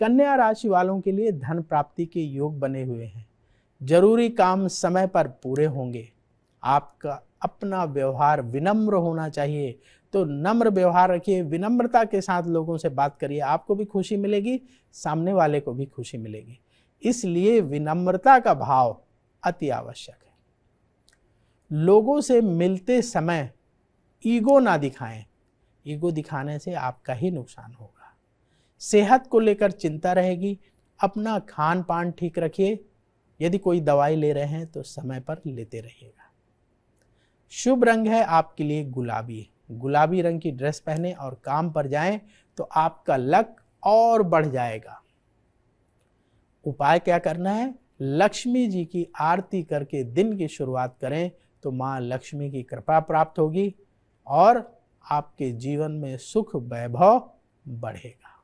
कन्या राशि वालों के लिए धन प्राप्ति के योग बने हुए हैं जरूरी काम समय पर पूरे होंगे आपका अपना व्यवहार विनम्र होना चाहिए तो नम्र व्यवहार रखिए विनम्रता के साथ लोगों से बात करिए आपको भी खुशी मिलेगी सामने वाले को भी खुशी मिलेगी इसलिए विनम्रता का भाव अति आवश्यक है लोगों से मिलते समय ईगो ना दिखाएं ईगो दिखाने से आपका ही नुकसान होगा सेहत को लेकर चिंता रहेगी अपना खान पान ठीक रखिए यदि कोई दवाई ले रहे हैं तो समय पर लेते रहिएगा शुभ रंग है आपके लिए गुलाबी गुलाबी रंग की ड्रेस पहने और काम पर जाएं तो आपका लक और बढ़ जाएगा उपाय क्या करना है लक्ष्मी जी की आरती करके दिन की शुरुआत करें तो माँ लक्ष्मी की कृपा प्राप्त होगी और आपके जीवन में सुख वैभव बढ़ेगा